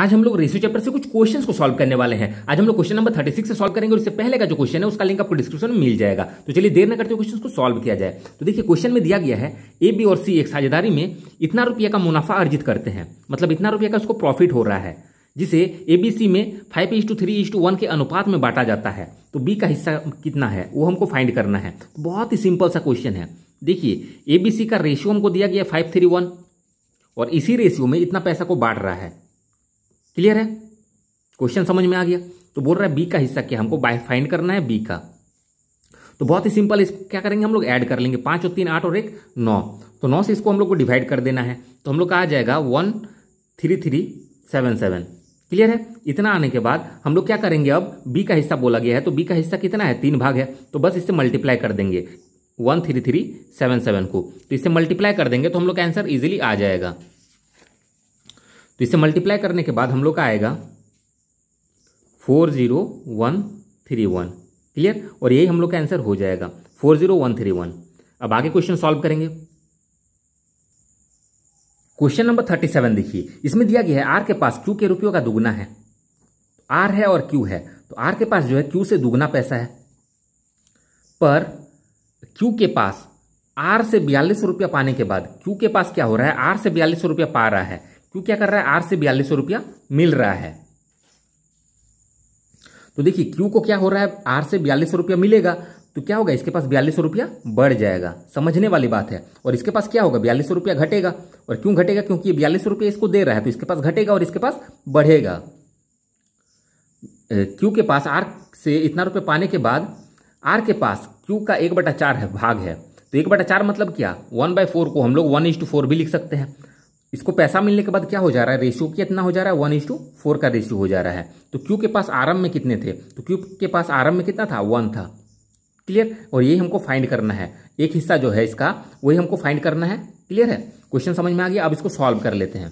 आज हम लोग रेशियो चैप्टर से कुछ क्वेश्चंस को सॉल्व करने वाले हैं आज हम लोग क्वेश्चन नंबर 36 से सॉल्व करेंगे और इससे पहले का जो क्वेश्चन है उसका लिंक आपको डिस्क्रिप्शन में मिल जाएगा तो चलिए देर न करते क्वेश्चन को सॉल्व किया जाए तो देखिए क्वेश्चन में दिया गया है ए बी और सी एक साझेदारी में इतना रुपया का मुनाफा अर्जित करते हैं मतलब इतना रुपया का उसको प्रॉफिट हो रहा है जिसे ए बी सी में five is two three is two one के अनुपात में बांटा जाता है तो बी का हिस्सा कितना है वो हमको फाइंड करना है तो बहुत ही सिंपल सा क्वेश्चन है देखिए ए बी सी का रेशियो हमको दिया गया फाइव थ्री वन और इसी रेशियो में इतना पैसा को बांट रहा है क्लियर है क्वेश्चन समझ में आ गया तो बोल रहा है बी का हिस्सा क्या हमको बाय फाइंड करना है बी का तो बहुत ही सिंपल इस क्या करेंगे हम लोग ऐड कर लेंगे पांच और तीन आठ और एक नौ तो नौ से इसको हम लोग को डिवाइड कर देना है तो हम लोग का आ जाएगा one three three seven seven clear है इतना आने के बाद हम लोग क्या करेंगे अब बी का हिस्सा बोला गया है तो बी का हिस्सा कितना है तीन भाग है तो बस इससे मल्टीप्लाई कर देंगे one three three seven seven को तो इससे मल्टीप्लाई कर देंगे तो हम लोग का आंसर इजिली आ जाएगा तो इसे मल्टीप्लाई करने के बाद हम लोग का आएगा four zero one three one clear और यही हम लोग का आंसर हो जाएगा four zero one three one अब आगे क्वेश्चन सॉल्व करेंगे क्वेश्चन नंबर थर्टी सेवन देखिए इसमें दिया गया है आर के पास क्यू के रुपयों का दुगना है आर है और क्यू है तो आर के पास जो है क्यू से दुगना पैसा है पर क्यू के पास आर से बयालीस रुपया पाने के बाद क्यू के पास क्या हो रहा है आर से बयालीस रुपया पा रहा है क्यों क्या कर रहा है आठ से बयालीस सौ रुपया मिल रहा है तो देखिए क्यू को क्या हो रहा है आठ से बयालीस सौ रुपया मिलेगा तो क्या होगा इसके पास बयालीस रुपया बढ़ जाएगा समझने वाली बात है और इसके पास क्या होगा बयालीस रुपया घटेगा और क्यों घटेगा क्योंकि ये बयालीस रुपया इसको दे रहा है तो इसके पास घटेगा और इसके पास बढ़ेगा क्यू के पास आर से इतना रुपये पाने के बाद आर के पास क्यू का एक बटा चार है भाग है तो एक बटा चार मतलब क्या वन बाय फोर को हम लोग वन फोर भी लिख सकते हैं इसको पैसा मिलने के बाद क्या हो जा रहा है रेशियो कितना हो जा रहा है वन इज टू फोर का रेशियो हो जा रहा है तो क्यू के पास आरंभ में कितने थे तो क्यू के पास आरंभ में कितना था वन था क्लियर और ये हमको फाइंड करना है एक हिस्सा जो है इसका वही हमको फाइंड करना है क्लियर है क्वेश्चन समझ में आ गया अब इसको सॉल्व कर लेते हैं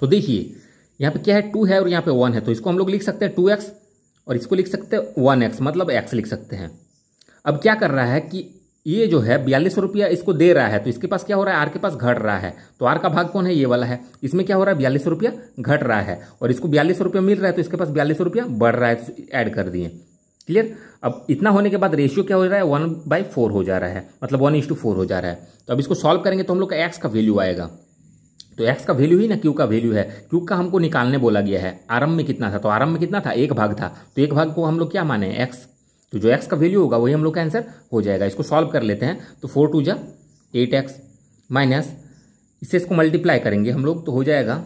तो देखिए यहाँ पे क्या है टू है और यहाँ पे वन है तो इसको हम लोग लिख सकते हैं टू एक्स और इसको लिख सकते हैं वन एक्स मतलब एक्स लिख सकते हैं अब क्या कर रहा है कि ये जो है बयालीस सौ रुपया इसको दे रहा है तो इसके पास क्या हो रहा है आर के पास घट रहा है तो आर का भाग कौन है ये वाला है इसमें क्या हो रहा है बयालीस सौ रुपया घट रहा है और इसको बयालीस सौ रुपया मिल रहा है तो इसके पास बयालीस सौ रुपया बढ़ रहा है तो ऐड कर दिए क्लियर अब इतना होने के बाद रेशियो क्या हो रहा है वन बाई फोर हो जा रहा है मतलब वन इंस टू फोर हो जा रहा है तो अब इसको सॉल्व करेंगे तो हम लोग का एक्स का वैल्यू आएगा तो एक्स का वैल्यू ही ना क्यू का वैल्यू है क्यू का हमको निकालने बोला गया है आरंभ में कितना था तो आरंभ में कितना था एक भाग था तो एक भाग को हम लोग क्या माने एक्स तो जो एक्स का वैल्यू होगा वही हम लोग का आंसर हो जाएगा इसको सॉल्व कर लेते हैं तो फोर टू जा एट एक्स माइनस इससे इसको मल्टीप्लाई करेंगे हम लोग तो हो जाएगा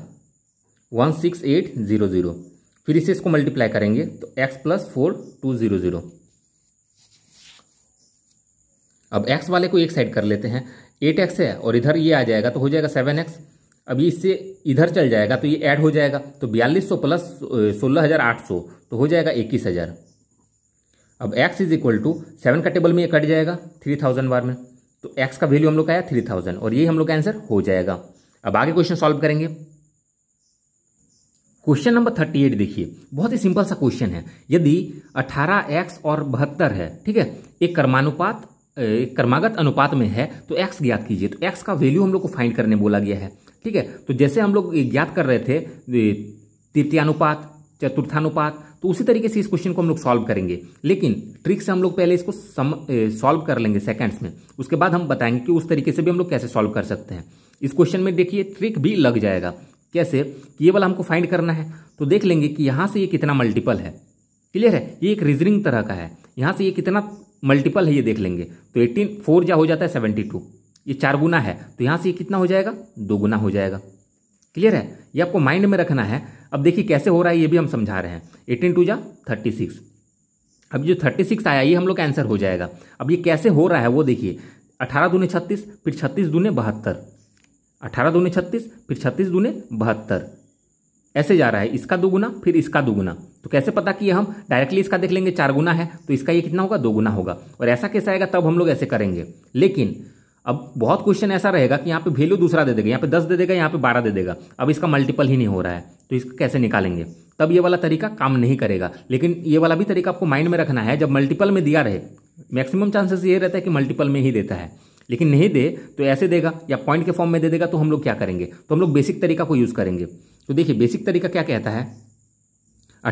one six eight zero zero फिर इसे इसको मल्टीप्लाई करेंगे तो x plus four two zero zero अब एक्स वाले को एक साइड कर लेते हैं एट एक्स है और इधर ये आ जाएगा तो हो जाएगा सेवन एक्स अब इससे इधर चल जाएगा तो ये ऐड हो जाएगा तो बयालीस सौ प्लस सोलह हज़ार आठ सौ तो हो जाएगा इक्कीस हज़ार अब x is equal to seven का टेबल में ये कट जाएगा थ्री थाउजेंड बार में तो एक्स का वैल्यू हम लोग का आया थ्री थाउजेंड और ये हम लोग का आंसर हो जाएगा अब आगे क्वेश्चन सॉल्व करेंगे क्वेश्चन नंबर थर्टी एट देखिए बहुत ही सिंपल सा क्वेश्चन है यदि अठारह एक्स और बहत्तर है ठीक है एक कर्मानुपात एक कर्मागत अनुपात में है तो एक्स ज्ञात कीजिए तो एक्स का वैल्यू हम लोग को फाइंड करने बोला गया है ठीक है तो जैसे हम लोग ज्ञात कर रहे थे तृतीयानुपात चतुर्थानुपात तो उसी तरीके से इस क्वेश्चन को हम लोग सॉल्व करेंगे लेकिन ट्रिक से हम लोग पहले इसको सॉल्व कर लेंगे सेकंड्स में उसके बाद हम बताएंगे कि उस तरीके से भी हम लोग कैसे सॉल्व कर सकते हैं इस क्वेश्चन में देखिए ट्रिक भी लग जाएगा कैसे कि ये वाला हमको फाइंड करना है तो देख लेंगे कि यहाँ से ये कितना मल्टीपल है क्लियर है ये एक रीजनिंग तरह का है यहाँ से ये कितना मल्टीपल है ये देख लेंगे तो एट्टीन फोर जा हो जाता है सेवेंटी टू ये चार गुना है तो यहाँ से ये कितना हो जाएगा दो गुना हो जाएगा क्लियर है ये आपको माइंड में रखना है अब देखिए कैसे हो रहा है ये भी हम समझा रहे हैं एटीन टू जा थर्टी सिक्स अब जो थर्टी सिक्स आया ये हम लोग का आंसर हो जाएगा अब ये कैसे हो रहा है वो देखिए अठारह दूने छत्तीस फिर छत्तीस दूने बहत्तर अठारह दूने छत्तीस फिर छत्तीस दूने बहत्तर ऐसे जा रहा है इसका दोगुना फिर इसका दोगुना तो कैसे पता कि हम डायरेक्टली इसका देख लेंगे चार गुना है तो इसका ये कितना होगा दोगुना होगा और ऐसा कैसे आएगा तब हम लोग ऐसे करेंगे लेकिन अब बहुत क्वेश्चन ऐसा रहेगा कि यहाँ पे वैल्यू दूसरा दे देगा यहाँ पे दस दे देगा यहाँ पे बारह दे देगा अब इसका मल्टीपल ही नहीं हो रहा है तो इसको कैसे निकालेंगे तब ये वाला तरीका काम नहीं करेगा लेकिन ये वाला भी तरीका आपको माइंड में रखना है जब मल्टीपल में दिया रहे मैक्सिमम चांसेस ये रहता है कि मल्टीपल में ही देता है लेकिन नहीं दे तो ऐसे देगा या पॉइंट के फॉर्म में दे देगा तो हम लोग क्या करेंगे तो हम लोग बेसिक तरीका को यूज़ करेंगे तो देखिए बेसिक तरीका क्या कहता है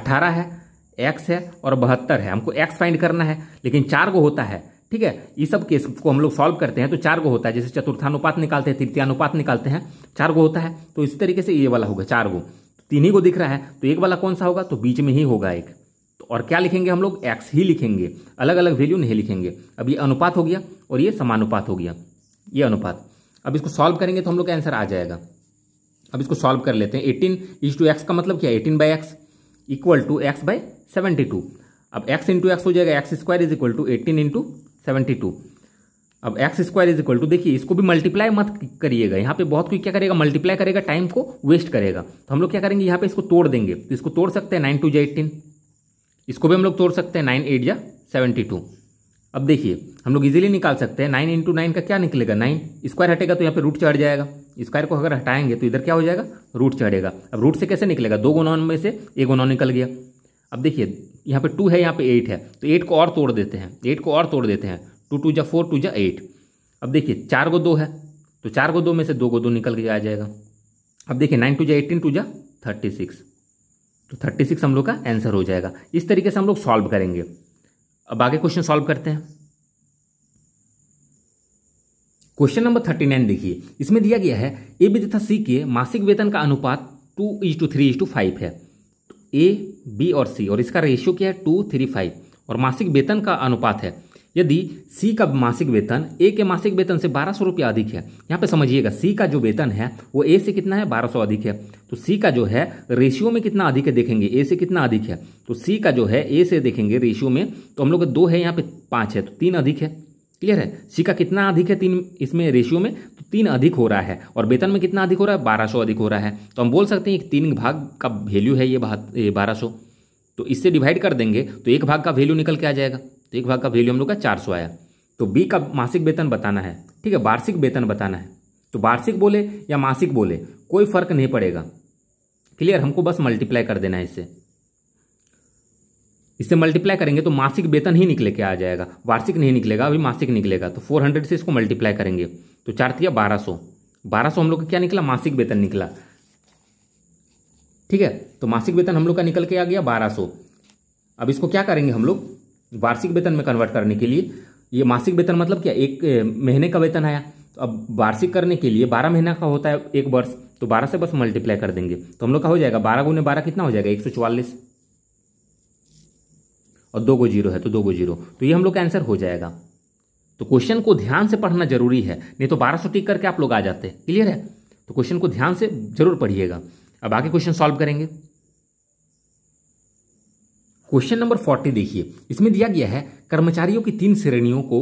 अट्ठारह है एक्स है और बहत्तर है हमको एक्स फाइंड करना है लेकिन चार को होता है ठीक है ये सब केस को हम लोग सॉल्व करते हैं तो चार गो होता है जैसे चतुर्थानुपात निकालते हैं तृतीयानुपात निकालते हैं चार गो होता है तो इस तरीके से ये वाला होगा चार गो तीन ही को दिख रहा है तो एक वाला कौन सा होगा तो बीच में ही होगा एक तो और क्या लिखेंगे हम लोग एक्स ही लिखेंगे अलग अलग वैल्यू नहीं लिखेंगे अब ये अनुपात हो गया और ये समानुपात हो गया ये अनुपात अब इसको सॉल्व करेंगे तो हम लोग का आंसर आ जाएगा अब इसको सॉल्व कर लेते हैं एटीन इज टू एक्स का मतलब क्या eighteen by x equal to x by seventy two अब एक्स इंटू एक्स हो जाएगा x square is equal to eighteen into seventy two अब x square is equal to देखिए इसको भी मल्टीप्लाई मत करिएगा यहाँ पे बहुत कोई क्या करेगा मल्टीप्लाई करेगा टाइम को वेस्ट करेगा तो हम लोग क्या करेंगे यहाँ पे इसको तोड़ देंगे तो इसको तोड़ सकते हैं नाइन टू जा एट्टीन इसको भी हम लोग तोड़ सकते हैं नाइन एट या सेवेंटी टू अब देखिए हम लोग इजीली निकाल सकते हैं नाइन इंटू नाइन का क्या निकलेगा नाइन स्क्वायर हटेगा तो यहाँ पे रूट चढ़ जाएगा स्क्वायर को अगर हटाएंगे तो इधर क्या हो जाएगा रूट चढ़ेगा अब रूट से कैसे निकलेगा दो गुनाओं में से एक गुनाव निकल गया अब देखिए यहाँ पे टू है यहाँ पे एट है तो एट को और तोड़ देते हैं एट को और तोड़ देते हैं टू टू जा फोर टू जा एट अब देखिए चार को दो है तो चार को दो में से दो को दो निकल के आ जाएगा अब देखिए नाइन टू जा एटीन टू जा थर्टी सिक्स तो थर्टी सिक्स हम लोग का आंसर हो जाएगा इस तरीके से हम लोग सॉल्व करेंगे अब आगे क्वेश्चन सॉल्व करते हैं क्वेश्चन नंबर थर्टी नाइन देखिए इसमें दिया गया है ए बी तथा सी के मासिक वेतन का अनुपात two is two three is to five है ए बी और सी और इसका रेशियो क्या है टू थ्री फाइव और मासिक वेतन का अनुपात है यदि सी का मासिक वेतन ए के मासिक वेतन से बारह सौ रुपया अधिक है यहाँ पे समझिएगा सी का जो वेतन है वो ए से कितना है बारह सौ अधिक है तो सी का जो है रेशियो में कितना अधिक है देखेंगे ए से कितना अधिक है तो सी का जो है ए से देखेंगे रेशियो में तो हम लोग दो है यहाँ पे पाँच है तो तीन अधिक है क्लियर है सिक्का कितना अधिक है तीन इसमें रेशियो में तो तीन अधिक हो रहा है और वेतन में कितना अधिक हो रहा है बारह सौ अधिक हो रहा है तो हम बोल सकते हैं एक तीन भाग का वैल्यू है ये बारह सौ तो इससे डिवाइड कर देंगे तो एक भाग का वैल्यू निकल के आ जाएगा तो एक भाग का वैल्यू हम लोग का चार सौ आया तो बी का मासिक वेतन बताना है ठीक है वार्षिक वेतन बताना है तो वार्षिक बोले या मासिक बोले कोई फर्क नहीं पड़ेगा क्लियर हमको बस मल्टीप्लाई कर देना है इससे इससे मल्टीप्लाई करेंगे तो मासिक वेतन ही निकले के आ जाएगा वार्षिक नहीं निकलेगा अभी मासिक निकलेगा तो फोर हंड्रेड से इसको मल्टीप्लाई करेंगे तो चार थी बारह सौ बारह सौ हम लोग का क्या निकला मासिक वेतन निकला ठीक है तो मासिक वेतन हम लोग का निकल के आ गया बारह सौ अब इसको क्या करेंगे हम लोग वार्षिक वेतन में कन्वर्ट करने के लिए ये मासिक वेतन मतलब क्या एक महीने का वेतन आया तो अब वार्षिक करने के लिए बारह महीना का होता है एक वर्ष तो बारह से बस मल्टीप्लाई कर देंगे तो हम लोग का हो जाएगा बारह गुने बारह कितना हो जाएगा एक सौ चौवालीस और दो को जीरो है तो दो को जीरो तो ये हम लोग का आंसर हो जाएगा तो क्वेश्चन को ध्यान से पढ़ना जरूरी है नहीं तो बारह सौ टिक करके आप लोग आ जाते हैं क्लियर है तो क्वेश्चन को ध्यान से जरूर पढ़िएगा अब आगे क्वेश्चन सॉल्व करेंगे क्वेश्चन नंबर फोर्टी देखिए इसमें दिया गया है कर्मचारियों की तीन श्रेणियों को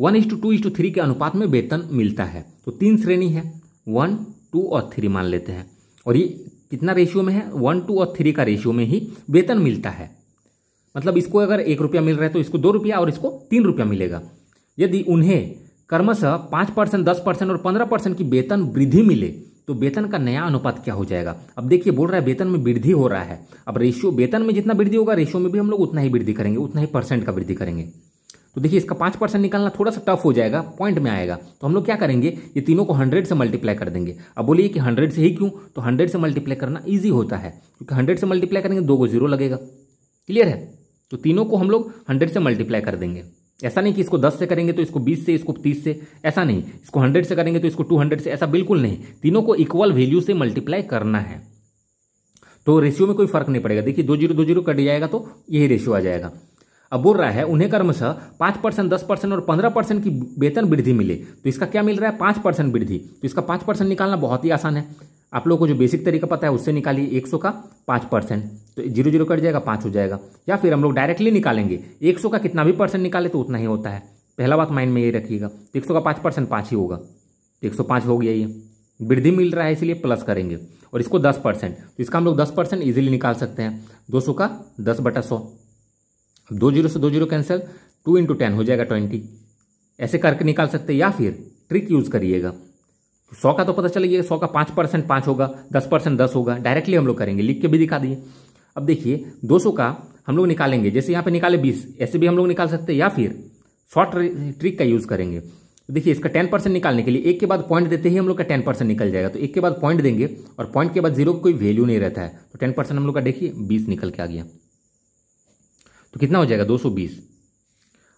one is two two is to three के अनुपात में वेतन मिलता है तो तीन श्रेणी है वन टू और थ्री मान लेते हैं और ये कितना रेशियो में है वन टू और थ्री का रेशियो में ही वेतन मिलता है मतलब इसको अगर एक रुपया मिल रहा है तो इसको दो रुपया और इसको तीन रुपया मिलेगा यदि उन्हें कर्मशः पाँच परसेंट दस परसेंट और पंद्रह परसेंट की वेतन वृद्धि मिले तो वेतन का नया अनुपात क्या हो जाएगा अब देखिए बोल रहा है वेतन में वृद्धि हो रहा है अब रेशियो वेतन में जितना वृद्धि होगा रेशियो में भी हम लोग उतना ही वृद्धि करेंगे उतना ही परसेंट का वृद्धि करेंगे तो देखिए इसका पाँच परसेंट निकालना थोड़ा सा टफ हो जाएगा पॉइंट में आएगा तो हम लोग क्या करेंगे ये तीनों को हंड्रेड से मल्टीप्लाई कर देंगे अब बोलिए कि हंड्रेड से ही क्यों तो हंड्रेड से मल्टीप्लाई करना ईजी होता है क्योंकि हंड्रेड से मल्टीप्लाई करेंगे दो को जीरो लगेगा क्लियर है तो तीनों को हम लोग हंड्रेड से मल्टीप्लाई कर देंगे ऐसा नहीं कि इसको दस से करेंगे तो इसको बीस से इसको तीस से ऐसा नहीं इसको हंड्रेड से करेंगे तो इसको टू हंड्रेड से ऐसा बिल्कुल नहीं तीनों को इक्वल वैल्यू से मल्टीप्लाई करना है तो रेशियो में कोई फर्क नहीं पड़ेगा देखिए दो जीरो दो जीरो कट जाएगा तो यही रेशियो आ जाएगा अब बोल रहा है उन्हें कर्मशः पांच परसेंट दस परसेंट और पंद्रह परसेंट की वेतन वृद्धि मिले तो इसका क्या मिल रहा है पांच परसेंट वृद्धि तो इसका पांच परसेंट निकालना बहुत ही आसान है आप लोगों को जो बेसिक तरीका पता है उससे निकालिए 100 का पाँच परसेंट तो जीरो जीरो कट जाएगा पाँच हो जाएगा या फिर हम लोग डायरेक्टली निकालेंगे 100 का कितना भी परसेंट निकाले तो उतना ही होता है पहला बात माइंड में ये रखिएगा तो एक का पाँच परसेंट पाँच ही होगा तो एक हो गया ये वृद्धि मिल रहा है इसलिए प्लस करेंगे और इसको दस परसेंट तो इसका हम लोग दस परसेंट ईजिली निकाल सकते हैं दो सौ का दस बटा सौ अब दो जीरो से दो zero cancel two into ten हो जाएगा ट्वेंटी ऐसे करके निकाल सकते हैं या फिर ट्रिक यूज़ करिएगा सौ का तो पता चल गया सौ का पांच परसेंट पांच होगा दस परसेंट दस होगा डायरेक्टली हम लोग करेंगे लिख के भी दिखा दिए अब देखिए दो सौ का हम लोग निकालेंगे जैसे यहां पे निकाले बीस ऐसे भी हम लोग निकाल सकते हैं या फिर शॉर्ट ट्रिक का यूज़ करेंगे देखिए इसका टेन परसेंट निकालने के लिए एक के बाद पॉइंट देते ही हम लोग का टेन परसेंट निकल जाएगा तो एक के बाद पॉइंट देंगे और पॉइंट के बाद जीरो का कोई वैल्यू नहीं रहता है तो टेन परसेंट हम लोग का देखिए बीस निकल के आ गया तो कितना हो जाएगा दो सौ बीस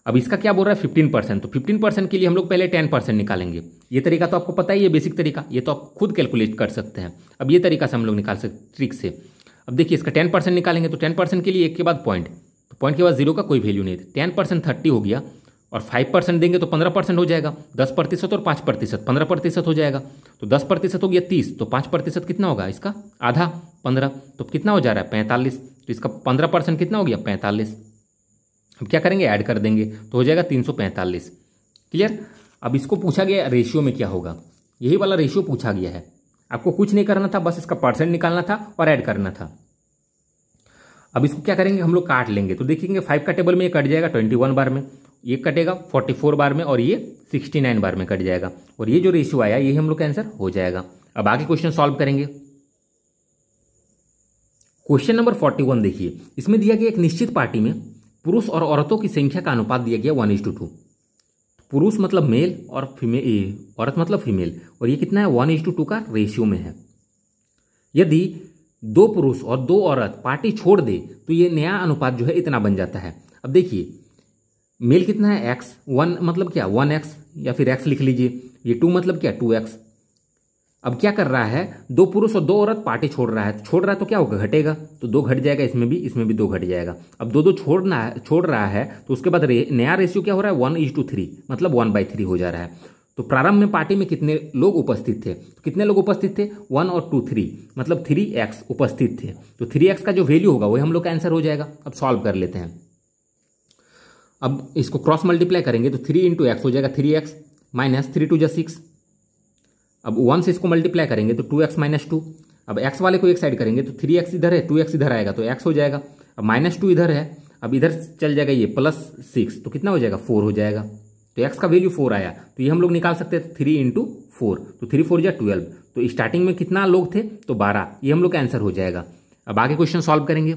अब इसका क्या बोल रहा है फिफ्टीन परसेंट तो फिफ्टीन परसेंट के लिए हम लोग पहले टेन परसेंट निकालेंगे ये तरीका तो आपको पता ही है बेसिक तरीका ये तो आप खुद कैलकुलेट कर सकते हैं अब ये तरीका से हम लोग निकाल सकते ट्रिक से अब देखिए इसका टेन परसेंट निकालेंगे तो टेन परसेंट के लिए एक के बाद पॉइंट तो पॉइंट के बाद जीरो का कोई वैल्यू नहीं है टेन परसेंट थर्टी हो गया और फाइव परसेंट देंगे तो पंद्रह परसेंट हो जाएगा दस प्रतिशत और पाँच प्रतिशत पंद्रह प्रतिशत हो जाएगा तो दस प्रतिशत हो गया तीस तो पाँच प्रतिशत कितना होगा इसका आधा पंद्रह तो कितना हो जा रहा है पैंतालीस तो इसका पंद्रह परसेंट कितना हो गया पैंतालीस हम क्या करेंगे ऐड कर देंगे तो हो जाएगा 345 क्लियर अब इसको पूछा गया रेशियो में क्या होगा यही वाला रेशियो पूछा गया है आपको कुछ नहीं करना था बस इसका परसेंट निकालना था और ऐड करना था अब इसको क्या करेंगे हम लोग काट लेंगे तो देखेंगे फाइव का टेबल में ये कट जाएगा ट्वेंटी वन बार में ये कटेगा फोर्टी फोर बार में और ये सिक्सटी नाइन बार में कट जाएगा और ये जो रेशियो आया ये हम लोग का आंसर हो जाएगा अब आगे क्वेश्चन सॉल्व करेंगे क्वेश्चन नंबर फोर्टी वन देखिए इसमें दिया गया एक निश्चित पार्टी में पुरुष और औरतों की संख्या का अनुपात दिया गया वन इज टू टू पुरुष मतलब मेल और फीमेल औरत मतलब फीमेल और ये कितना है वन इज टू टू का रेशियो में है यदि दो पुरुष और दो औरत पार्टी छोड़ दे तो ये नया अनुपात जो है इतना बन जाता है अब देखिए मेल कितना है एक्स वन मतलब क्या वन एक्स या फिर एक्स लिख लीजिए ये टू मतलब क्या टू एक्स अब क्या कर रहा है दो पुरुष और दो औरत पार्टी छोड़ रहा है छोड़ रहा है तो क्या होगा घटेगा तो दो घट जाएगा इसमें भी इसमें भी दो घट जाएगा अब दो दो छोड़ना छोड़ रहा है तो उसके बाद रे, नया रेशियो क्या हो रहा है वन इज टू थ्री मतलब वन बाई थ्री हो जा रहा है तो प्रारंभ में पार्टी में कितने लोग उपस्थित थे तो कितने लोग उपस्थित थे वन और टू थ्री मतलब थ्री एक्स उपस्थित थे तो थ्री एक्स का जो वैल्यू होगा वही हम लोग का आंसर हो जाएगा अब सॉल्व कर लेते हैं अब इसको क्रॉस मल्टीप्लाई करेंगे तो थ्री इंटू एक्स हो जाएगा three x minus three two जा सिक्स अब वन से इसको मल्टीप्लाई करेंगे तो टू एक्स माइनस टू अब एक्स वाले को एक साइड करेंगे तो थ्री एक्स इधर है टू एक्स इधर आएगा तो एक्स हो जाएगा अब माइनस टू इधर है अब इधर चल जाएगा ये प्लस सिक्स तो कितना हो जाएगा फोर हो जाएगा तो एक्स का वैल्यू फोर आया तो ये हम लोग निकाल सकते हैं थ्री इंटू फोर तो थ्री फोर या ट्वेल्व तो स्टार्टिंग में कितना लोग थे तो बारह ये हम लोग का आंसर हो जाएगा अब आगे क्वेश्चन सॉल्व करेंगे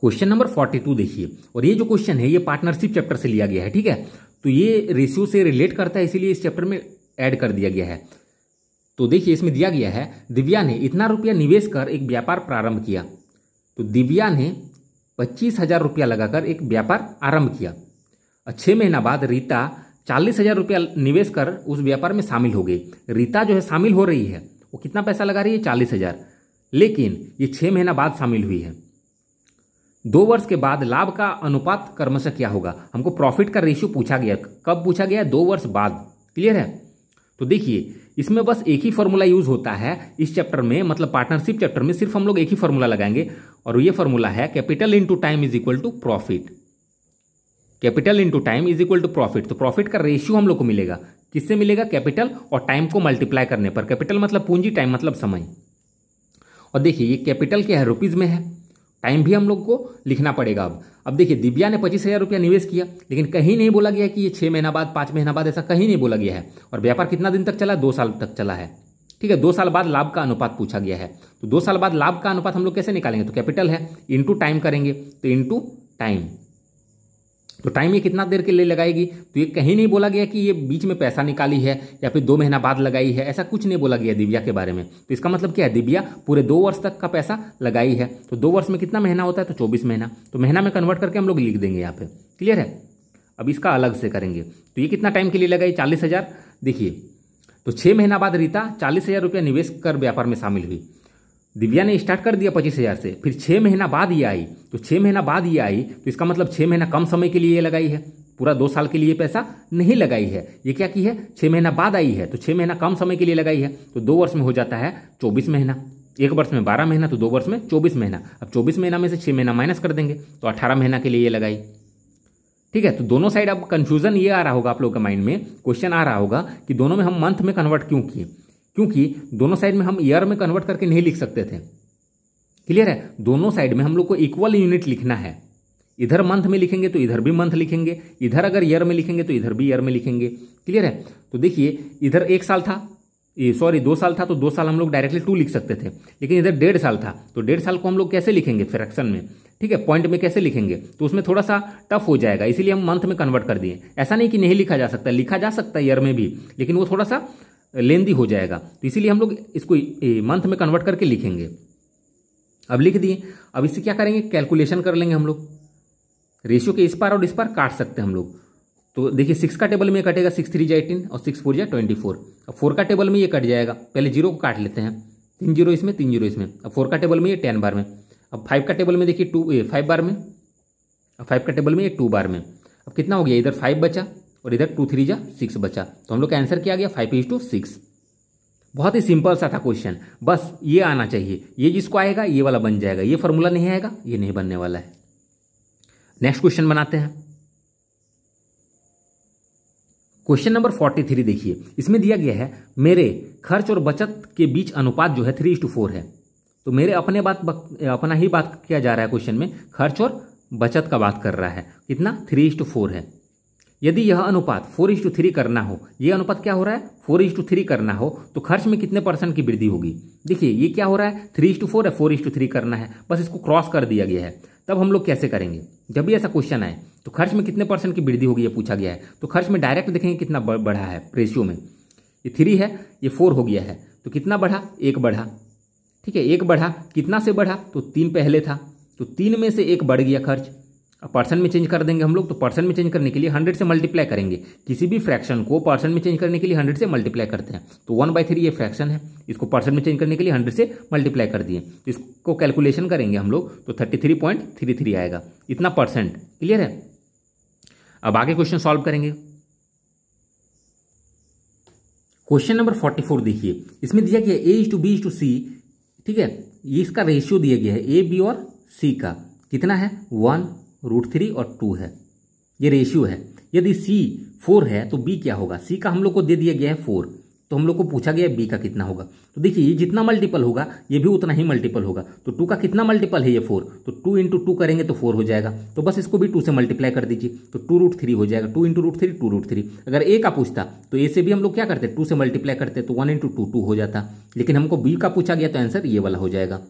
क्वेश्चन नंबर फोर्टी टू देखिए और ये जो क्वेश्चन है ये पार्टनरशिप चैप्टर से लिया गया है ठीक है तो ये रेशियो से रिलेट करता है इसीलिए इस चैप्टर में ऐड कर दिया गया है तो देखिए इसमें दिया गया है दिव्या ने इतना रुपया निवेश कर एक व्यापार प्रारंभ किया तो दिव्या ने पच्चीस हजार रुपया लगाकर एक व्यापार आरंभ किया और छह महीना बाद रीता चालीस हजार रुपया निवेश कर उस व्यापार में शामिल हो गई रीता जो है शामिल हो रही है वो कितना पैसा लगा रही है चालीस हजार लेकिन ये छह महीना बाद शामिल हुई है दो वर्ष के बाद लाभ का अनुपात कर्मश क्या होगा हमको प्रॉफिट का रेशियो पूछा गया कब पूछा गया दो वर्ष बाद क्लियर है तो देखिए इसमें बस एक ही फॉर्मूला यूज होता है इस चैप्टर में मतलब पार्टनरशिप चैप्टर में सिर्फ हम लोग एक ही फॉर्मूला लगाएंगे और ये फॉर्मूला है capital into time is equal to profit capital into time is equal to profit तो प्रॉफिट का रेशियो हम लोग को मिलेगा किससे मिलेगा कैपिटल और टाइम को मल्टीप्लाई करने पर कैपिटल मतलब पूंजी टाइम मतलब समय और देखिए ये कैपिटल क्या है रुपीज में है टाइम भी हम लोग को लिखना पड़ेगा अब अब देखिए दिव्या ने पच्चीस हज़ार रुपया निवेश किया लेकिन कहीं नहीं बोला गया कि ये छह महीना बाद पांच महीना बाद ऐसा कहीं नहीं बोला गया है और व्यापार कितना दिन तक चला दो साल तक चला है ठीक है दो साल बाद लाभ का अनुपात पूछा गया है तो दो साल बाद लाभ का अनुपात हम लोग कैसे निकालेंगे तो कैपिटल है इंटू टाइम करेंगे तो इंटू टाइम तो टाइम ये कितना देर के लिए लगाएगी तो ये कहीं नहीं बोला गया कि ये बीच में पैसा निकाली है या फिर दो महीना बाद लगाई है ऐसा कुछ नहीं बोला गया दिव्या के बारे में तो इसका मतलब क्या है दिव्या पूरे दो वर्ष तक का पैसा लगाई है तो दो वर्ष में कितना महीना होता है तो चौबीस महीना तो महीना में कन्वर्ट करके हम लोग लिख देंगे यहाँ पे क्लियर है अब इसका अलग से करेंगे तो ये कितना टाइम के लिए लगाई चालीस देखिए तो छः महीना बाद रीता चालीस हज़ार रुपया निवेश कर व्यापार में शामिल हुई दिव्या ने स्टार्ट कर दिया पच्चीस हज़ार से फिर छह महीना बाद ये आई तो छह महीना बाद ये आई तो इसका मतलब छह महीना कम समय के लिए लगाई है पूरा दो साल के लिए पैसा नहीं लगाई है ये क्या की है छह महीना बाद आई है तो छह महीना कम समय के लिए लगाई है तो दो वर्ष में हो जाता है चौबीस महीना एक वर्ष में बारह महीना तो दो वर्ष में चौबीस महीना अब चौबीस महीना में से छह महीना माइनस कर देंगे तो अठारह महीना के लिए ये लगाई ठीक है तो दोनों साइड अब कंफ्यूजन ये आ रहा होगा आप लोग के माइंड में क्वेश्चन आ रहा होगा कि दोनों में हम मंथ में कन्वर्ट क्यों किए क्योंकि दोनों साइड में हम ईयर e में कन्वर्ट करके नहीं लिख सकते थे क्लियर है दोनों साइड में हम लोग को इक्वल यूनिट लिखना है इधर मंथ में लिखेंगे तो इधर भी मंथ लिखेंगे इधर अगर ईयर में लिखेंगे तो इधर भी ईयर में लिखेंगे क्लियर है तो देखिए इधर एक साल था सॉरी दो साल था तो दो साल हम लोग डायरेक्टली टू लिख सकते थे लेकिन इधर डेढ़ साल था तो डेढ़ साल को हम लोग कैसे लिखेंगे फ्रैक्शन में ठीक है पॉइंट में कैसे लिखेंगे तो उसमें थोड़ा सा टफ हो जाएगा इसीलिए हम मंथ में कन्वर्ट कर दिए ऐसा नहीं कि नहीं लिखा जा सकता लिखा जा सकता है ईयर में भी लेकिन वो थोड़ा सा लेंदी हो जाएगा तो इसीलिए हम लोग इसको मंथ में कन्वर्ट करके लिखेंगे अब लिख दिए अब इससे क्या करेंगे कैलकुलेशन कर लेंगे हम लोग रेशियो के इस पार और इस पार काट सकते हैं हम लोग तो देखिए सिक्स का टेबल में कटेगा सिक्स थ्री जा एटीन और सिक्स फोर जाए ट्वेंटी फोर अब फोर का टेबल में ये कट जाएगा पहले जीरो को काट लेते हैं तीन जीरो इसमें तीन जीरो इसमें अब फोर का टेबल में ये टेन बार में अब फाइव का टेबल में देखिए टू फाइव बार में अब फाइव का टेबल में ये टू बार में अब कितना हो गया इधर फाइव बचा और इधर टू थ्री जा सिक्स बचा तो हम लोग का आंसर क्या गया फाइव इज टू सिक्स बहुत ही सिंपल सा था क्वेश्चन बस ये आना चाहिए ये जिसको आएगा ये वाला बन जाएगा ये फॉर्मूला नहीं आएगा ये नहीं बनने वाला है नेक्स्ट क्वेश्चन बनाते हैं क्वेश्चन नंबर फोर्टी थ्री देखिए इसमें दिया गया है मेरे खर्च और बचत के बीच अनुपात जो है थ्री इज टू फोर है तो मेरे अपने बात अपना ही बात किया जा रहा है क्वेश्चन में खर्च और बचत का बात कर रहा है कितना थ्री इज टू फोर है यदि यह अनुपात फोर इंस टू थ्री करना हो यह अनुपात क्या हो रहा है फोर इंस टू थ्री करना हो तो खर्च में कितने परसेंट की वृद्धि होगी देखिए ये क्या हो रहा है थ्री इंस टू फोर है फोर इंस टू थ्री करना है बस इसको क्रॉस कर दिया गया है तब हम लोग कैसे करेंगे जब भी ऐसा क्वेश्चन आए तो खर्च में कितने परसेंट की वृद्धि होगी ये पूछा गया है तो खर्च में डायरेक्ट देखेंगे कितना बढ़ा है रेशियो में ये थ्री है ये फोर हो गया है तो कितना बढ़ा एक बढ़ा ठीक है एक बढ़ा कितना से बढ़ा तो तीन पहले था तो तीन में से एक बढ़ गया खर्च पर्सन में चेंज कर देंगे हम लोग तो पर्सन में चेंज करने के लिए हंड्रेड से मल्टीप्लाई करेंगे किसी भी फ्रैक्शन को पर्सन में चेंज करने के लिए हंड्रेड से मल्टीप्लाई करते हैं तो वन बाई थ्री ये फ्रैक्शन है इसको पर्सन में चेंज करने के लिए हंड्रेड से मल्टीप्लाई कर दिए तो इसको कैलकुलेशन करेंगे हम लोग तो thirty three point three three आएगा इतना परसेंट क्लियर है अब आगे क्वेश्चन सॉल्व करेंगे क्वेश्चन नंबर फोर्टी फोर देखिए इसमें दिया गया A is to B is to C ठीक है इसका रेशियो दिया गया है ए बी और सी का कितना है वन रूट थ्री और टू है ये रेशियो है यदि सी फोर है तो बी क्या होगा सी का हम लोग को दे दिया गया है फोर तो हम लोग को पूछा गया बी का कितना होगा तो देखिए ये जितना मल्टीपल होगा ये भी उतना ही मल्टीपल होगा तो टू का कितना मल्टीपल है ये फोर तो टू इंटू टू करेंगे तो फोर हो जाएगा तो बस इसको भी टू से मल्टीप्लाई कर दीजिए तो टू रूट थ्री हो जाएगा two into root three two root three अगर ए का पूछता तो ए से भी हम लोग क्या करते टू से मल्टीप्लाई करते तो वन इंटू टू टू हो जाता लेकिन हमको बी का पूछा गया तो आंसर ये वाला हो जाएगा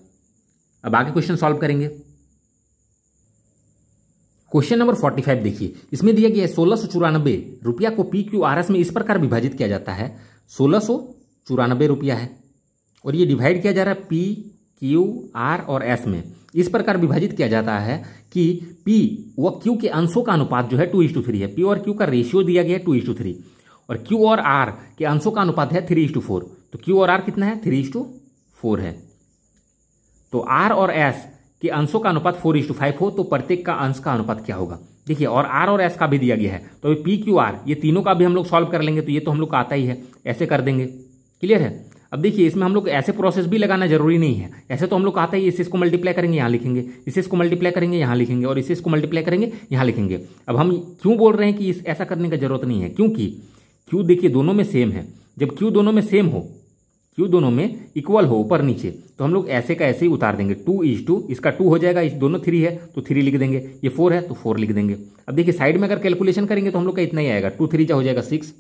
अब आगे क्वेश्चन सॉल्व करेंगे क्वेश्चन नंबर 45 देखिए इसमें दिया गया है सोलह सौ चौरानबे रुपया को पी क्यू आर एस में इस प्रकार विभाजित किया जाता है सोलह सौ चौरानबे रुपया है और ये डिवाइड किया जा रहा है पी क्यू आर और एस में इस प्रकार विभाजित किया जाता है कि पी व क्यू के अंशों का अनुपात जो है टू इंस टू थ्री है पी और क्यू का रेशियो दिया गया है टू इंस टू थ्री और क्यू और आर के अंशों का अनुपात है थ्री इंस टू फोर तो क्यू और आर कितना है थ्री इंस टू फोर है तो आर और एस कि अंशों का अनुपात फोर इंस टू फाइव हो तो प्रत्येक का अंश का अनुपात क्या होगा देखिए और आर और एस का भी दिया गया है तो अभी पी क्यू आर ये तीनों का भी हम लोग सॉल्व कर लेंगे तो ये तो हम लोग का आता ही है ऐसे कर देंगे क्लियर है अब देखिए इसमें हम लोग ऐसे प्रोसेस भी लगाना जरूरी नहीं है ऐसे तो हम लोग आता है इस इसको मल्टीप्लाई करेंगे यहाँ लिखेंगे इस इसको मल्टीप्लाई करेंगे यहाँ लिखेंगे और इस इसको मल्टीप्लाई करेंगे यहाँ लिखेंगे अब हम क्यों बोल रहे हैं कि इस ऐसा करने का जरूरत नहीं है क्योंकि क्यू देखिए दोनों में सेम है जब क्यू दोनों में सेम हो क्यों दोनों में इक्वल हो ऊपर नीचे तो हम लोग ऐसे का ऐसे ही उतार देंगे टू इज टू इसका टू हो जाएगा इस दोनों थ्री है तो थ्री लिख देंगे ये फोर है तो फोर लिख देंगे अब देखिए साइड में अगर कैलकुलेशन करेंगे तो हम लोग का इतना ही आएगा टू थ्री जा हो जाएगा सिक्स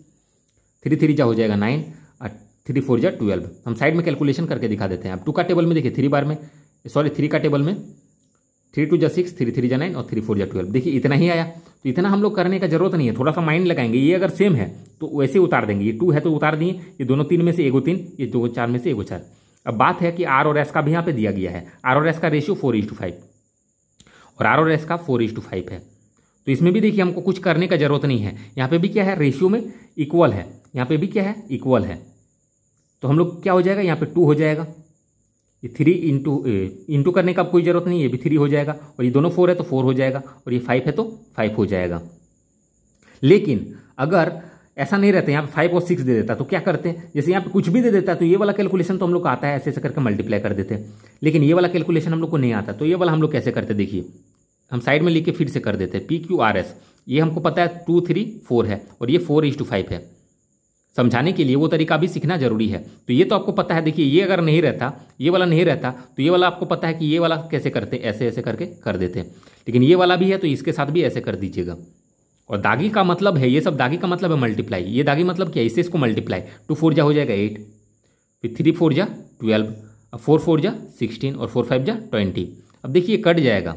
थ्री थ्री जा हो जाएगा नाइन और थ्री फोर जा ट्वेल्व हम साइड में कैलकुलेशन करके दिखा देते हैं अब टू का टेबल में देखिए थ्री बार में सॉरी थ्री का टेबल में थ्री टू जो सिक्स थ्री थ्री जो नाइन और थ्री फोर जो ट्वेल्व देखिए इतना ही आया तो इतना हम लोग करने का जरूरत नहीं है थोड़ा सा माइंड लगाएंगे ये अगर सेम है तो वैसे उतार देंगे ये टू है तो उतार दिए ये दोनों तीन में से एगो तीन ये दो चार में से एगो चार अब बात है कि आर और एस का भी यहाँ पे दिया गया है आर और एस का ratio four is to five और आर और एस का फोर इज टू फाइव है तो इसमें भी देखिए हमको कुछ करने का जरूरत नहीं है यहाँ पे भी क्या है रेशियो में इक्वल है यहाँ पे भी क्या है इक्वल है तो हम लोग क्या हो जाएगा यहाँ पे टू हो जाएगा ये थ्री इंटू इंटू करने का कोई ज़रूरत नहीं ये भी थ्री हो जाएगा और ये दोनों फोर है तो फोर हो जाएगा और ये फाइव है तो फाइव हो जाएगा लेकिन अगर ऐसा नहीं रहता यहाँ पे फाइव और सिक्स दे देता तो क्या करते हैं जैसे यहाँ पे कुछ भी दे देता तो ये वाला कैलकुलेशन तो हम लोग को आता है ऐसे ऐसे करके मल्टीप्लाई कर देते हैं लेकिन ये वाला कैलकुलेशन हम लोग को नहीं आता तो ये वाला हम लोग कैसे करते देखिए हम साइड में लिख के फिर से कर देते हैं पी क्यू आर एस ये हमको पता है टू थ्री फोर है और ये फोर इज टू फाइव है समझाने के लिए वो तरीका भी सीखना जरूरी है तो ये तो आपको पता है देखिए ये अगर नहीं रहता ये वाला नहीं रहता तो ये वाला आपको पता है कि ये वाला कैसे करते ऐसे ऐसे करके कर देते हैं लेकिन ये वाला भी है तो इसके साथ भी ऐसे कर दीजिएगा और दागी का मतलब है ये सब दागी का मतलब है मल्टीप्लाई ये दागी मतलब क्या है इससे इसको मल्टीप्लाई टू फोर जा हो जाएगा एट फिर थ्री फोर जा ट्वेल्व अब फोर फोर जा सिक्सटीन और फोर फाइव जा ट्वेंटी अब देखिए कट जाएगा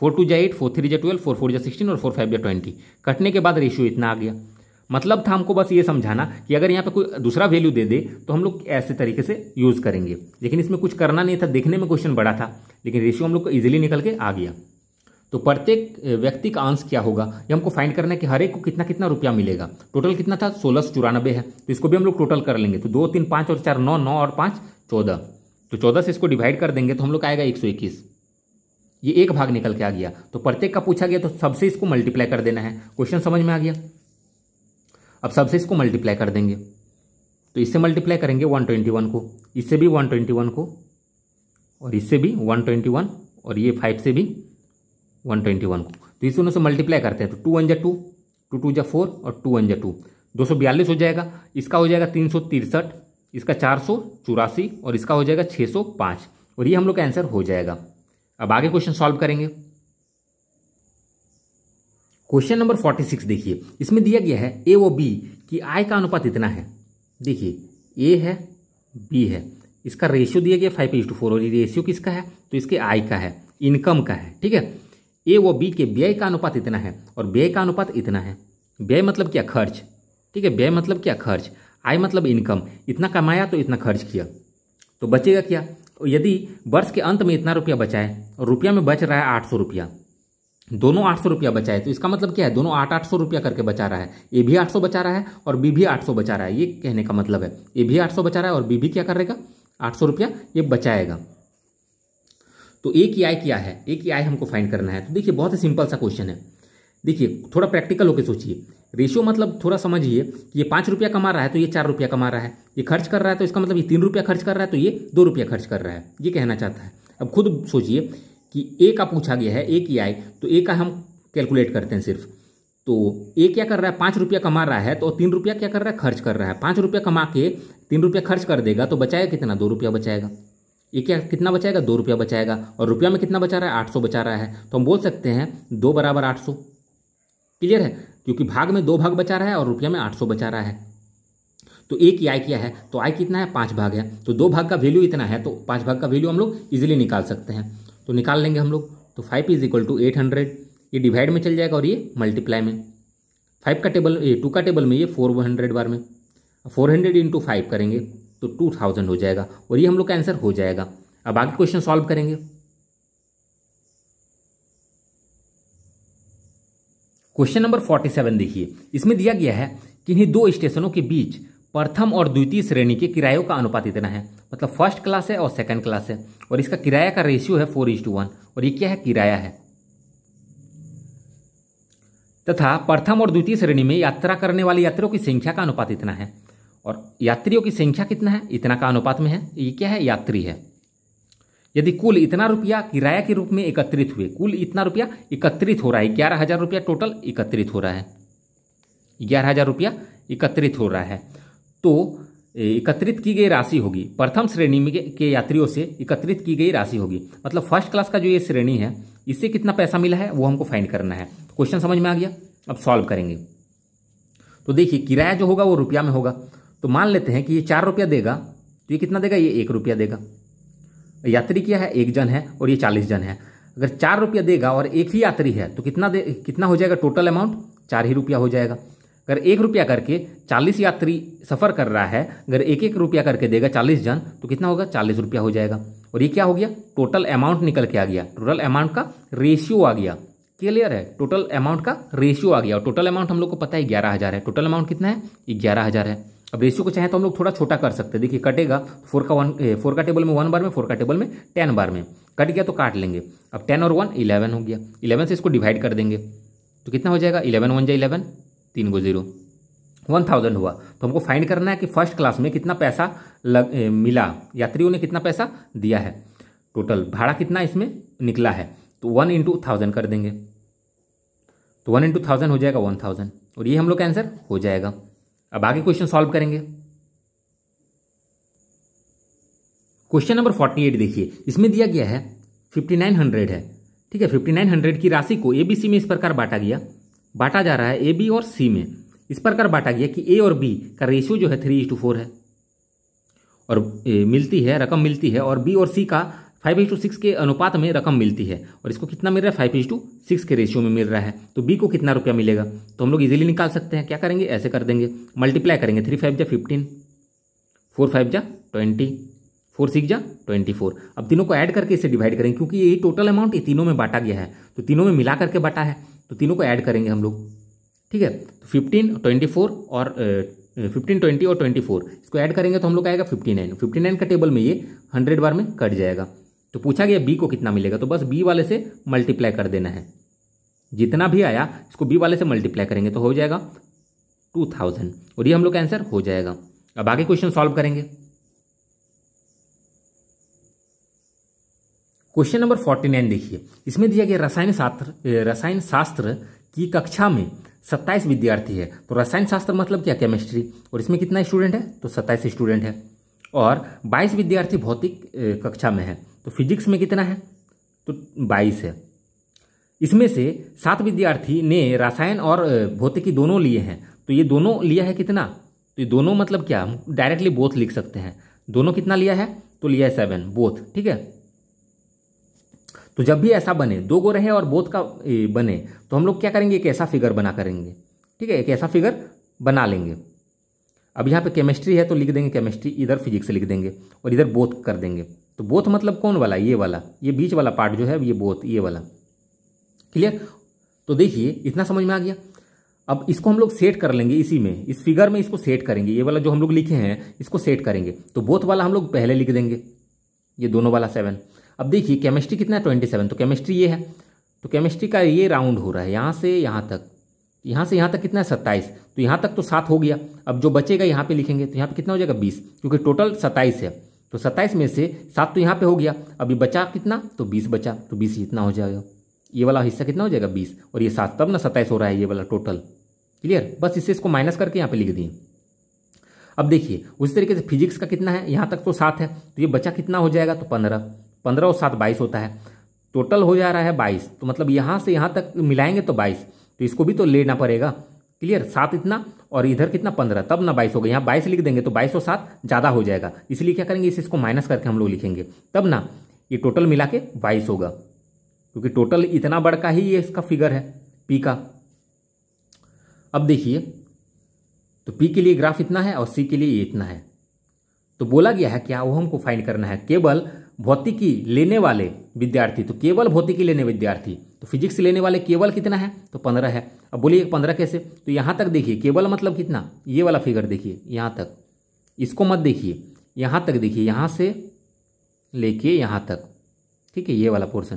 फोर टू जा एट फोर थ्री जा ट्वेल्व फोर फोर जा सिक्सटीन और फोर फाइव जा ट्वेंटी कटने के बाद रेशियो इतना आ गया मतलब था हमको बस ये समझाना कि अगर यहाँ पे कोई दूसरा वैल्यू दे दे तो हम लोग ऐसे तरीके से यूज़ करेंगे लेकिन इसमें कुछ करना नहीं था देखने में क्वेश्चन बड़ा था लेकिन रेशियो हम लोग को ईजिली निकल के आ गया तो प्रत्येक व्यक्ति का आंस क्या होगा ये हमको फाइंड करना है कि हर एक को कितना कितना रुपया मिलेगा टोटल कितना था सोलह सौ चौरानबे है तो इसको भी हम लोग टोटल कर लेंगे तो दो तीन पाँच और चार नौ नौ और पाँच चौदह तो चौदह से इसको डिवाइड कर देंगे तो हम लोग आएगा एक सौ इक्कीस ये एक भाग निकल के आ गया तो प्रत्येक का पूछा गया तो सबसे इसको मल्टीप्लाई कर देना है क्वेश्चन समझ में आ गया अब सबसे इसको मल्टीप्लाई कर देंगे तो इससे मल्टीप्लाई करेंगे 121 को इससे भी 121 को और इससे भी 121 और ये फाइव से भी 121 को तो इस दोनों से मल्टीप्लाई करते हैं तो टू वन जै टू टू टू जै फोर और टू वन जै टू दो सौ बयालीस हो जाएगा इसका हो जाएगा तीन सौ तिरसठ इसका चार सौ चौरासी और इसका हो जाएगा छः सौ पाँच और ये हम लोग का आंसर हो जाएगा अब आगे क्वेश्चन सॉल्व करेंगे क्वेश्चन नंबर फोर्टी सिक्स देखिए इसमें दिया गया है ए वो बी की आय का अनुपात इतना है देखिए ए है बी है इसका रेशियो दिया गया फाइव इज टू फोर और रेशियो किसका है तो इसके आय का है इनकम का है ठीक है ए वो बी के व्यय का अनुपात इतना है और व्यय का अनुपात इतना है व्यय मतलब क्या खर्च ठीक है व्यय मतलब क्या खर्च आय मतलब इनकम इतना कमाया तो इतना खर्च किया तो बचेगा क्या तो यदि वर्ष के अंत में इतना रुपया बचाए और रुपया में बच रहा है आठ सौ रुपया दोनों आठ सौ रुपया बचाए तो इसका मतलब क्या है दोनों आठ आठ सौ रुपया करके बचा रहा है ए भी आठ सौ बचा रहा है और बी भी आठ सौ बचा रहा है ये कहने का मतलब है ए भी आठ सौ बचा रहा है और बी भी क्या करेगा आठ सौ रुपया ये बचाएगा तो ए की आय क्या है ए की आय हमको फाइंड करना है तो देखिए बहुत ही सिंपल सा क्वेश्चन है देखिए थोड़ा प्रैक्टिकल होकर सोचिए रेशियो मतलब थोड़ा समझिए कि ये पाँच रुपया कमा रहा है तो ये चार रुपया कमा रहा है ये खर्च कर रहा है तो इसका मतलब ये तीन रुपया खर्च कर रहा है तो ये दो रुपया खर्च कर रहा है ये कहना चाहता है अब खुद सोचिए कि ए का पूछा गया है ए की आय तो ए का हम कैलकुलेट करते हैं सिर्फ तो ए क्या कर रहा है पाँच रुपया कमा रहा है तो तीन रुपया क्या कर रहा है खर्च कर रहा है पाँच रुपया कमा के तीन रुपया खर्च कर देगा तो बचाएगा कितना दो रुपया बचाएगा ये क्या कितना बचाएगा दो रुपया बचाएगा और रुपया में कितना बचा रहा है आठ सौ बचा रहा है तो हम बोल सकते हैं दो बराबर आठ सौ क्लियर है क्योंकि भाग में दो भाग बचा रहा है और रुपया में आठ सौ बचा रहा है तो ए की आय क्या है तो आय कितना है पाँच भाग है तो दो भाग का वैल्यू इतना है तो पाँच भाग का वैल्यू हम लोग इजिली निकाल सकते हैं तो निकाल लेंगे हम लोग तो five is equal to eight hundred ये डिवाइड में चल जाएगा और ये मल्टीप्लाई में फाइव का टेबल ये टू का टेबल में ये फोर हंड्रेड बार में फोर हंड्रेड इंटू फाइव करेंगे तो टू थाउजेंड हो जाएगा और ये हम लोग का आंसर हो जाएगा अब आगे क्वेश्चन सॉल्व करेंगे क्वेश्चन नंबर फोर्टी सेवन देखिए इसमें दिया गया है कि इन्हीं दो स्टेशनों के बीच प्रथम और द्वितीय श्रेणी के किरायों का अनुपात इतना है मतलब फर्स्ट क्लास है और सेकंड क्लास है और इसका किराया का रेशियो है फोर इंस टू वन और ये क्या है किराया है तथा प्रथम और द्वितीय श्रेणी में यात्रा करने वाले यात्रियों की संख्या का अनुपात इतना है और यात्रियों की संख्या कितना है इतना का अनुपात में है ये क्या है यात्री है यदि कुल इतना रुपया किराया के रूप में एकत्रित हुए कुल इतना रुपया एकत्रित हो रहा है ग्यारह हजार रुपया टोटल एकत्रित हो रहा है ग्यारह हजार रुपया एकत्रित हो रहा है तो एकत्रित की गई राशि होगी प्रथम श्रेणी में के यात्रियों से एकत्रित की गई राशि होगी मतलब फर्स्ट क्लास का जो ये श्रेणी है इससे कितना पैसा मिला है वो हमको फाइंड करना है क्वेश्चन समझ में आ गया अब सॉल्व करेंगे तो देखिए किराया जो होगा वो रुपया में होगा तो मान लेते हैं कि ये चार रुपया देगा तो ये कितना देगा ये एक रुपया देगा यात्री क्या है एक जन है और ये चालीस जन है अगर चार रुपया देगा और एक ही यात्री है तो कितना दे कितना हो जाएगा टोटल अमाउंट चार ही रुपया हो जाएगा अगर एक रुपया करके चालीस यात्री सफ़र कर रहा है अगर एक एक रुपया करके देगा चालीस जन तो कितना होगा चालीस रुपया हो जाएगा और ये क्या हो गया टोटल अमाउंट निकल के आ गया टोटल अमाउंट का रेशियो आ गया क्लियर है टोटल अमाउंट का रेशियो आ गया और टोटल अमाउंट हम लोग को पता है ग्यारह हज़ार है टोटल अमाउंट कितना है ग्यारह हज़ार है अब रेशियो को चाहे तो हम लोग थोड़ा छोटा कर सकते हैं देखिए कटेगा फोर का वन फोर का टेबल में वन बार में फोर का टेबल में टेन बार में कट गया तो काट लेंगे अब टेन और वन इलेवन हो गया इलेवन से इसको डिवाइड कर देंगे तो कितना हो जाएगा इलेवन वन जाए इलेवन तीन को जीरो वन थाउजेंड हुआ तो हमको फाइंड करना है कि फर्स्ट क्लास में कितना पैसा लग ए, मिला यात्रियों ने कितना पैसा दिया है टोटल भाड़ा कितना इसमें निकला है तो वन इंटू थाउजेंड कर देंगे तो वन इंटू थाउजेंड हो जाएगा वन थाउजेंड और ये हम लोग का आंसर हो जाएगा अब आगे क्वेश्चन सॉल्व करेंगे क्वेश्चन नंबर फोर्टी एट देखिए इसमें दिया गया है फिफ्टी नाइन हंड्रेड है ठीक है फिफ्टी नाइन हंड्रेड की राशि को एबीसी में इस प्रकार बांटा गया बांटा जा रहा है ए बी और सी में इस प्रकार बांटा गया कि ए और बी का रेशियो जो है थ्री इज टू फोर है और मिलती है रकम मिलती है और बी और सी का फाइव इंस टू सिक्स के अनुपात में रकम मिलती है और इसको कितना मिल रहा है फाइव इंस टू सिक्स के रेशियो में मिल रहा है तो बी को कितना रुपया मिलेगा तो हम लोग इजीली निकाल सकते हैं क्या करेंगे ऐसे कर देंगे मल्टीप्लाई करेंगे थ्री फाइव जा फिफ्टीन फोर फाइव जा ट्वेंटी फोर सिक्स जा ट्वेंटी फोर अब तीनों को ऐड करके इसे डिवाइड करेंगे क्योंकि ये टोटल अमाउंट ये तीनों में बांटा गया है तो तीनों में मिला करके बांटा है तो तीनों को ऐड करेंगे हम लोग ठीक है फिफ्टीन ट्वेंटी फोर और फिफ्टीन ट्वेंटी और ट्वेंटी फोर इसको ऐड करेंगे तो हम लोग आएगा फिफ्टी नाइन फिफ्टी नाइन का टेबल में ये हंड्रेड बार में कट जाएगा तो पूछा गया बी को कितना मिलेगा तो बस बी वाले से मल्टीप्लाई कर देना है जितना भी आया इसको बी वाले से मल्टीप्लाई करेंगे तो हो जाएगा टू थाउजेंड और ये हम लोग का आंसर हो जाएगा अब आगे क्वेश्चन सॉल्व करेंगे क्वेश्चन नंबर फोर्टी नाइन देखिए इसमें दिया गया रसायन शास्त्र रसायन शास्त्र की कक्षा में सत्ताईस विद्यार्थी है तो रसायन शास्त्र मतलब क्या केमिस्ट्री और इसमें कितना स्टूडेंट है तो सत्ताईस स्टूडेंट है और बाईस विद्यार्थी भौतिक कक्षा में है तो फिजिक्स में कितना है तो बाईस है इसमें से सात विद्यार्थी ने रसायन और भौतिकी दोनों लिए हैं तो ये दोनों लिया है कितना तो ये दोनों मतलब क्या हम डायरेक्टली बोथ लिख सकते हैं दोनों कितना लिया है तो लिया है सेवन बोथ ठीक है तो जब भी ऐसा बने दो गो रहे और बोध का बने तो हम लोग क्या करेंगे एक ऐसा फिगर बना करेंगे ठीक है एक ऐसा फिगर बना लेंगे अब यहाँ पे केमिस्ट्री है तो लिख देंगे केमिस्ट्री इधर फिजिक्स लिख देंगे और इधर बोथ कर देंगे तो बोथ मतलब कौन वाला ये वाला ये बीच वाला पार्ट जो है ये बोथ ये वाला क्लियर तो देखिए इतना समझ में आ गया अब इसको हम लोग सेट कर लेंगे इसी में इस फिगर में इसको सेट करेंगे ये वाला जो हम लोग लिखे हैं इसको सेट करेंगे तो बोथ वाला हम लोग पहले लिख देंगे ये दोनों वाला सेवन अब देखिए केमिस्ट्री कितना है ट्वेंटी सेवन तो केमिस्ट्री ये है तो केमिस्ट्री का ये राउंड हो रहा है यहाँ से यहाँ तक यहाँ से यहाँ तक कितना है सत्ताईस तो यहाँ तक तो सात हो गया अब जो बचेगा यहाँ पे लिखेंगे तो यहाँ पे कितना हो जाएगा बीस क्योंकि टोटल सत्ताईस है तो सत्ताईस में से सात तो यहाँ पे हो गया अभी बचा कितना तो बीस बचा तो बीस इतना हो जाएगा ये वाला हिस्सा कितना हो जाएगा बीस और ये सात तब ना सत्ताईस हो रहा है ये वाला टोटल क्लियर बस इससे इसको माइनस करके यहाँ पे लिख दिए अब देखिए उसी तरीके से फिजिक्स का कितना है यहाँ तक तो सात है तो ये बचा कितना हो जाएगा तो पंद्रह पंद्रह और सात बाईस होता है टोटल हो जा रहा है बाईस तो मतलब यहाँ से यहाँ तक मिलाएंगे तो बाईस तो इसको भी तो लेना पड़ेगा क्लियर सात इतना और इधर कितना पंद्रह तब ना बाईस होगा यहाँ बाईस लिख देंगे तो बाईस और सात ज़्यादा हो जाएगा इसलिए क्या करेंगे इस इसको माइनस करके हम लोग लिखेंगे तब ना ये टोटल मिला के बाईस होगा क्योंकि टोटल इतना बड़ का ही ये इसका फिगर है पी का अब देखिए तो पी के लिए ग्राफ इतना है और सी के लिए ये इतना है तो बोला गया है क्या वो हमको फाइंड करना है केवल भौतिकी लेने वाले विद्यार्थी तो केवल भौतिकी लेने विद्यार्थी तो फिजिक्स लेने वाले केवल कितना है तो पंद्रह है अब बोलिए पंद्रह कैसे तो यहाँ तक देखिए केवल मतलब कितना ये वाला फिगर देखिए यहाँ तक इसको मत देखिए यहाँ तक देखिए यहाँ से लेके यहाँ तक ठीक है ये वाला पोर्सन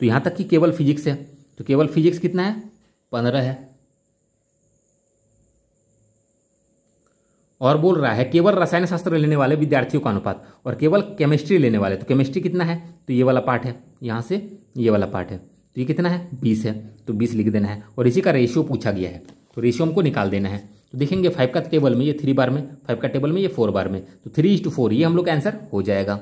तो यहाँ तक कि केवल फिजिक्स है तो केवल फिजिक्स कितना है पंद्रह है और बोल रहा है केवल रसायन शास्त्र लेने वाले विद्यार्थियों का अनुपात और केवल केमिस्ट्री लेने वाले तो केमिस्ट्री कितना है तो ये वाला पार्ट है यहाँ से ये वाला पार्ट है तो ये कितना है बीस है तो बीस लिख देना है और इसी का रेशियो पूछा गया है तो रेशियो हमको निकाल देना है तो देखेंगे फाइव का टेबल में ये थ्री बार में फाइव का टेबल में ये फोर बार में तो थ्री इज टू फोर ये हम लोग का आंसर हो जाएगा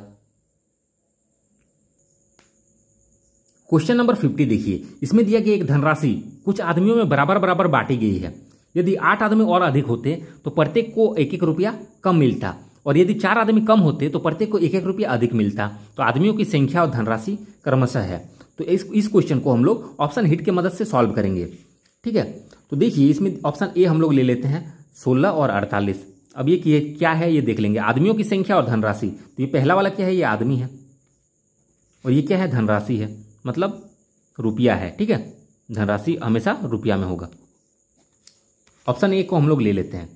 क्वेश्चन नंबर फिफ्टी देखिए इसमें दिया गया एक धनराशि कुछ आदमियों में बराबर बराबर बांटी गई है यदि आठ आदमी और अधिक होते तो प्रत्येक को एक एक रुपया कम मिलता और यदि चार आदमी कम होते तो प्रत्येक को एक एक रुपया अधिक मिलता तो आदमियों की संख्या और धनराशि क्रमशः है तो इस इस क्वेश्चन को हम लोग ऑप्शन हिट की मदद से सॉल्व करेंगे ठीक है तो देखिए इसमें ऑप्शन ए हम लोग ले लेते हैं सोलह और अड़तालीस अब ये क्या है ये देख लेंगे आदमियों की संख्या और धनराशि तो ये पहला वाला क्या है ये आदमी है और ये क्या है धनराशि है मतलब रुपया है ठीक है धनराशि हमेशा रुपया में होगा ऑप्शन ए को हम लोग ले लेते हैं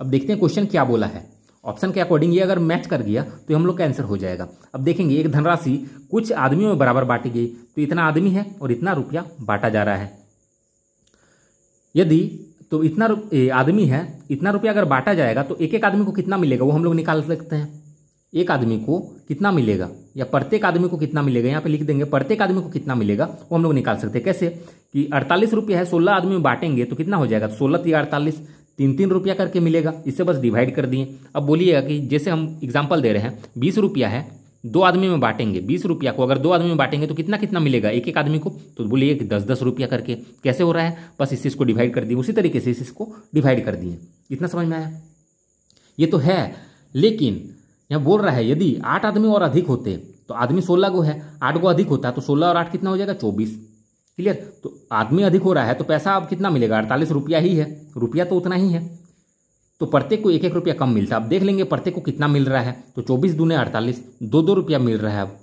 अब देखते हैं क्वेश्चन क्या बोला है ऑप्शन के अकॉर्डिंग ये अगर मैच कर गया तो हम लोग का आंसर हो जाएगा अब देखेंगे एक धनराशि कुछ आदमियों में बराबर बांटी गई तो इतना आदमी है और इतना रुपया बांटा जा रहा है यदि तो इतना आदमी है इतना रुपया अगर बांटा जाएगा तो एक एक आदमी को कितना मिलेगा वो हम लोग निकाल सकते हैं एक आदमी को कितना मिलेगा या प्रत्येक आदमी को कितना मिलेगा यहाँ पे लिख देंगे प्रत्येक आदमी को कितना मिलेगा वो हम लोग निकाल सकते हैं कैसे कि अड़तालीस रुपया है सोलह आदमी में बांटेंगे तो कितना हो जाएगा सोलह तीन अड़तालीस तीन तीन रुपया करके मिलेगा इससे बस डिवाइड कर दिए अब बोलिएगा कि जैसे हम एग्जाम्पल दे रहे हैं बीस रुपया है दो आदमी में बांटेंगे बीस रुपया को अगर दो आदमी में बांटेंगे तो कितना कितना मिलेगा एक एक आदमी को तो बोलिए कि दस दस रुपया करके कैसे हो रहा है बस इस चीज़ को डिवाइड कर दिए उसी तरीके से इस चीज़ को डिवाइड कर दिए इतना समझ में आया ये तो है लेकिन यहाँ बोल रहा है यदि आठ आदमी और अधिक होते तो आदमी सोलह को है आठ को अधिक होता है तो सोलह और आठ कितना हो जाएगा चौबीस क्लियर तो आदमी अधिक हो रहा है तो पैसा अब कितना मिलेगा अड़तालीस रुपया ही है रुपया तो उतना ही है तो प्रत्येक को एक एक रुपया कम मिलता है अब देख लेंगे प्रत्येक को कितना मिल रहा है तो चौबीस दूने अड़तालीस दो दो रुपया मिल रहा है अब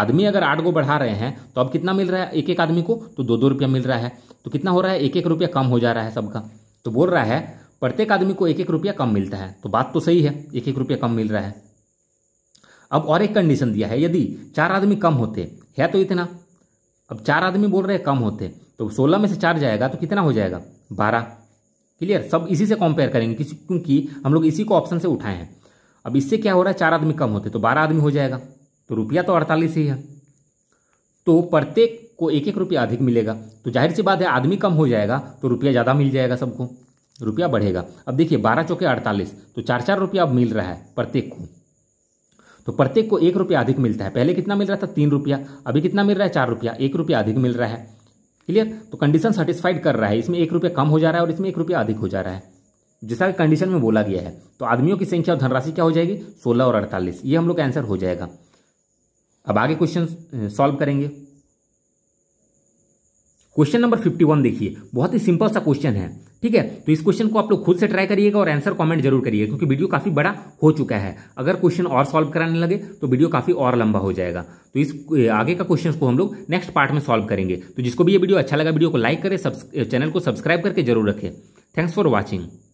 आदमी अगर आठ को बढ़ा रहे हैं तो अब कितना मिल रहा है एक एक आदमी को तो दो दो रुपया मिल रहा है तो कितना हो रहा है एक एक रुपया कम हो जा रहा है सबका तो बोल रहा है प्रत्येक आदमी को एक एक रुपया कम मिलता है तो बात तो सही है एक एक रुपया कम मिल रहा है अब और एक कंडीशन दिया है यदि चार आदमी कम होते है तो इतना अब चार आदमी बोल रहे हैं कम होते तो सोलह में से चार जाएगा तो कितना हो जाएगा बारह क्लियर सब इसी से कंपेयर करेंगे क्योंकि हम लोग इसी को ऑप्शन से उठाए हैं अब इससे क्या हो रहा है चार आदमी कम होते तो बारह आदमी हो जाएगा तो रुपया तो अड़तालीस ही है तो प्रत्येक को एक एक रुपया अधिक मिलेगा तो जाहिर सी बात है आदमी कम हो जाएगा तो रुपया ज़्यादा मिल जाएगा सबको रुपया बढ़ेगा अब देखिए बारह चौके अड़तालीस तो चार चार रुपया अब मिल रहा है प्रत्येक को तो प्रत्येक को एक रुपया अधिक मिलता है पहले कितना मिल रहा था तीन रुपया अभी कितना मिल रहा है चार रुपया एक रुपया अधिक मिल रहा है क्लियर तो कंडीशन सेटिस्फाइड कर रहा है इसमें एक रुपया कम हो जा रहा है और इसमें एक रुपया अधिक हो जा रहा है जैसा कंडीशन में बोला गया है तो आदमियों की संख्या और धनराशि क्या हो जाएगी सोलह और अड़तालीस ये हम लोग का आंसर हो जाएगा अब आगे क्वेश्चन सॉल्व करेंगे क्वेश्चन नंबर 51 देखिए बहुत ही सिंपल सा क्वेश्चन है ठीक है तो इस क्वेश्चन को आप लोग खुद से ट्राई करिएगा और आंसर कमेंट जरूर करिए क्योंकि वीडियो काफी बड़ा हो चुका है अगर क्वेश्चन और सॉल्व कराने लगे तो वीडियो काफी और लंबा हो जाएगा तो इस आगे का क्वेश्चन को हम लोग नेक्स्ट पार्ट में सॉल्व करेंगे तो जिसको भी ये वीडियो अच्छा लगा वीडियो को लाइक करें चैनल को सब्सक्राइब करके जरूर रखें थैंक्स फॉर वॉचिंग